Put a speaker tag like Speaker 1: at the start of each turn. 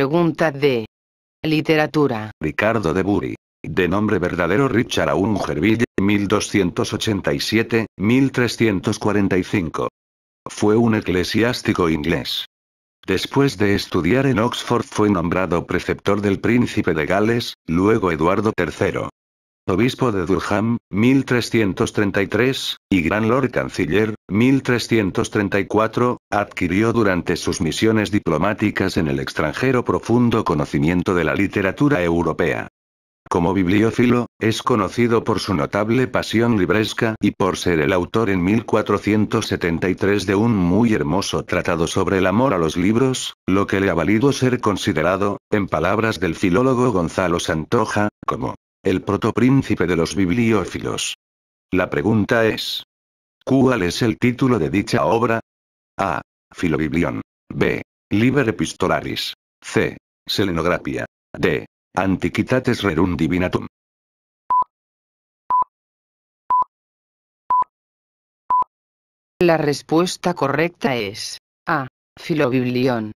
Speaker 1: Pregunta de Literatura. Ricardo de Buri. De nombre verdadero Richard Aungerville, 1287-1345. Fue un eclesiástico inglés. Después de estudiar en Oxford fue nombrado preceptor del príncipe de Gales, luego Eduardo III. Obispo de Durham, 1333, y Gran Lord Canciller, 1334, adquirió durante sus misiones diplomáticas en el extranjero profundo conocimiento de la literatura europea. Como bibliófilo, es conocido por su notable pasión libresca y por ser el autor en 1473 de un muy hermoso tratado sobre el amor a los libros, lo que le ha valido ser considerado, en palabras del filólogo Gonzalo Santoja, como el protopríncipe de los bibliófilos. La pregunta es, ¿cuál es el título de dicha obra? A. Filobiblión. B. Liber Epistolaris. C. Selenografía. D. Antiquitates Rerum Divinatum.
Speaker 2: La respuesta correcta es A. Filobiblión.